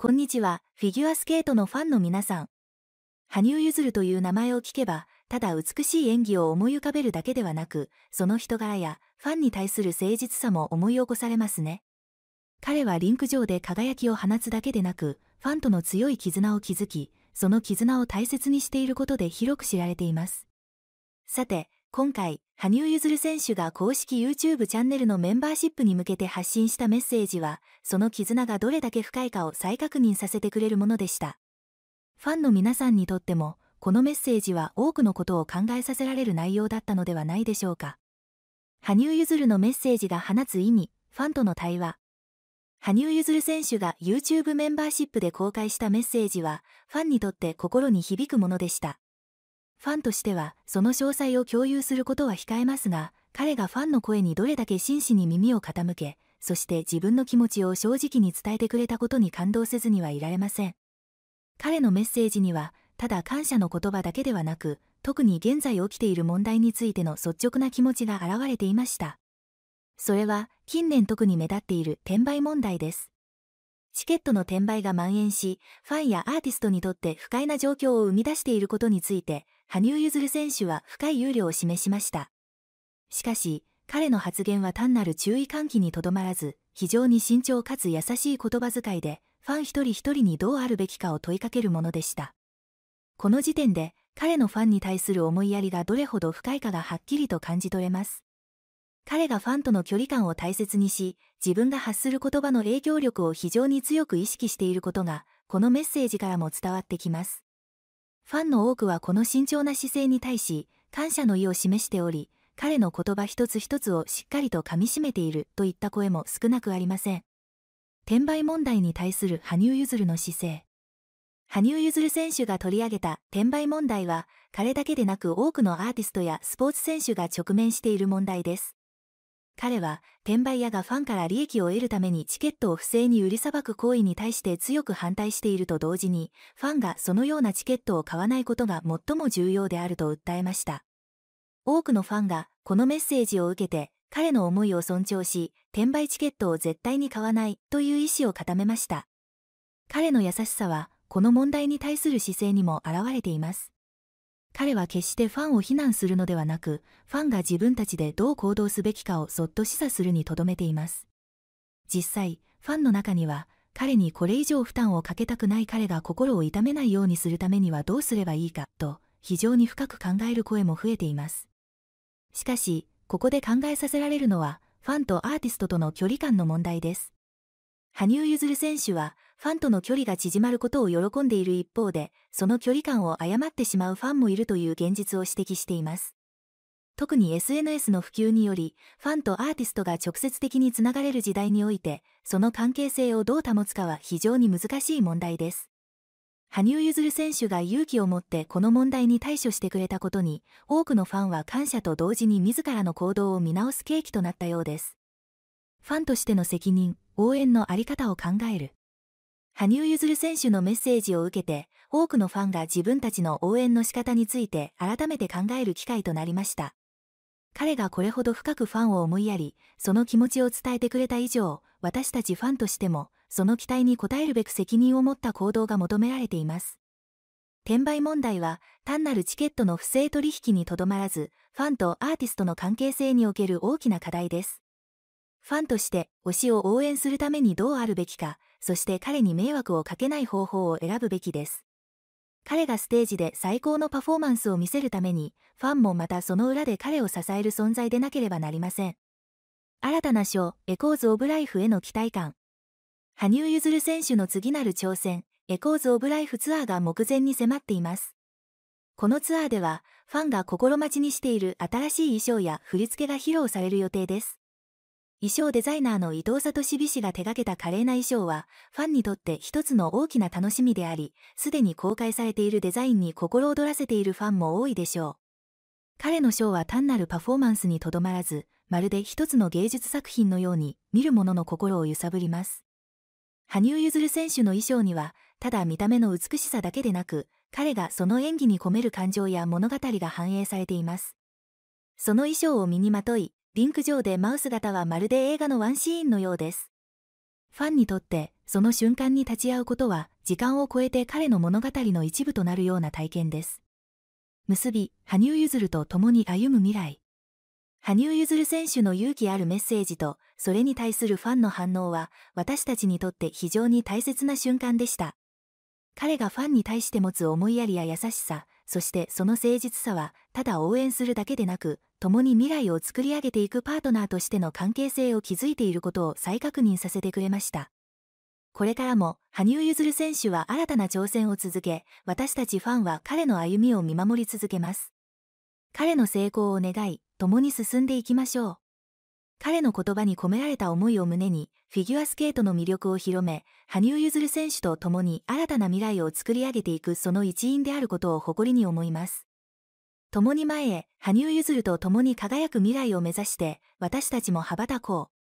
こんにちは、フィギュアスケートのファンの皆さん。羽生結弦という名前を聞けば、ただ美しい演技を思い浮かべるだけではなく、その人柄やファンに対する誠実さも思い起こされますね。彼はリンク上で輝きを放つだけでなく、ファンとの強い絆を築き、その絆を大切にしていることで広く知られています。さて、今回、羽生結弦選手が公式 YouTube チャンネルのメンバーシップに向けて発信したメッセージは、その絆がどれだけ深いかを再確認させてくれるものでした。ファンの皆さんにとっても、このメッセージは多くのことを考えさせられる内容だったのではないでしょうか。羽生結弦のメッセージが放つ意味、ファンとの対話。羽生結弦選手が YouTube メンバーシップで公開したメッセージは、ファンにとって心に響くものでした。ファンとしてはその詳細を共有することは控えますが彼がファンの声にどれだけ真摯に耳を傾けそして自分の気持ちを正直に伝えてくれたことに感動せずにはいられません彼のメッセージにはただ感謝の言葉だけではなく特に現在起きている問題についての率直な気持ちが現れていましたそれは近年特に目立っている転売問題ですチケットの転売が蔓延しファンやアーティストにとって不快な状況を生み出していることについて羽生結弦選手は深い憂慮を示しました。しかし、彼の発言は単なる注意喚起にとどまらず、非常に慎重かつ優しい言葉遣いで、ファン一人一人にどうあるべきかを問いかけるものでした。この時点で、彼のファンに対する思いやりがどれほど深いかがはっきりと感じ取れます。彼がファンとの距離感を大切にし、自分が発する言葉の影響力を非常に強く意識していることが、このメッセージからも伝わってきます。ファンの多くはこの慎重な姿勢に対し、感謝の意を示しており、彼の言葉一つ一つをしっかりと噛みしめているといった声も少なくありません。転売問題に対する羽生結弦の姿勢。羽生結弦選手が取り上げた転売問題は、彼だけでなく多くのアーティストやスポーツ選手が直面している問題です。彼は転売屋がファンから利益を得るためにチケットを不正に売りさばく行為に対して強く反対していると同時にファンがそのようなチケットを買わないことが最も重要であると訴えました多くのファンがこのメッセージを受けて彼の思いを尊重し転売チケットを絶対に買わないという意思を固めました彼の優しさはこの問題に対する姿勢にも表れています彼は決してファンを非難するのではなく、ファンが自分たちでどう行動すべきかをそっと示唆するにとどめています。実際、ファンの中には、彼にこれ以上負担をかけたくない彼が心を痛めないようにするためにはどうすればいいか、と、非常に深く考える声も増えています。しかし、ここで考えさせられるのは、ファンとアーティストとの距離感の問題です。羽生結弦選手は、ファンとの距離が縮まることを喜んでいる一方で、その距離感を誤ってしまうファンもいるという現実を指摘しています。特に SNS の普及により、ファンとアーティストが直接的につながれる時代において、その関係性をどう保つかは非常に難しい問題です。羽生結弦選手が勇気を持ってこの問題に対処してくれたことに、多くのファンは感謝と同時に自らの行動を見直す契機となったようです。ファンとしての責任、応援のあり方を考える。羽生結弦選手のメッセージを受けて、多くのファンが自分たちの応援の仕方について改めて考える機会となりました。彼がこれほど深くファンを思いやり、その気持ちを伝えてくれた以上、私たちファンとしても、その期待に応えるべく責任を持った行動が求められています。転売問題は、単なるチケットの不正取引にとどまらず、ファンとアーティストの関係性における大きな課題です。ファンとして推しを応援するためにどうあるべきか、そして彼に迷惑をかけない方法を選ぶべきです。彼がステージで最高のパフォーマンスを見せるために、ファンもまたその裏で彼を支える存在でなければなりません。新たな賞、エコーズ・オブ・ライフへの期待感。羽生結弦選手の次なる挑戦、エコーズ・オブ・ライフツアーが目前に迫っています。このツアーでは、ファンが心待ちにしている新しい衣装や振り付けが披露される予定です。衣装デザイナーの伊藤聡美氏が手掛けた華麗な衣装は、ファンにとって一つの大きな楽しみであり、すでに公開されているデザインに心躍らせているファンも多いでしょう。彼のショーは単なるパフォーマンスにとどまらず、まるで一つの芸術作品のように、見る者の心を揺さぶります。羽生結弦選手の衣装には、ただ見た目の美しさだけでなく、彼がその演技に込める感情や物語が反映されています。その衣装を身にまとい、リンク上でマウス型はまるで映画のワンシーンのようです。ファンにとって、その瞬間に立ち会うことは、時間を超えて彼の物語の一部となるような体験です。結び、羽生結弦と共に歩む未来。羽生結弦選手の勇気あるメッセージと、それに対するファンの反応は、私たちにとって非常に大切な瞬間でした。彼がファンに対して持つ思いやりや優しさ、そしてその誠実さは、ただ応援するだけでなく、共に未来を作り上げていくパートナーとしての関係性を築いていることを再確認させてくれました。これからも、羽生結弦選手は新たな挑戦を続け、私たちファンは彼の歩みを見守り続けます。彼の成功を願い、共に進んでいきましょう。彼の言葉に込められた思いを胸に、フィギュアスケートの魅力を広め、羽生結弦選手と共に新たな未来を作り上げていくその一員であることを誇りに思います。共に前へ、羽生結弦と共に輝く未来を目指して、私たちも羽ばたこう。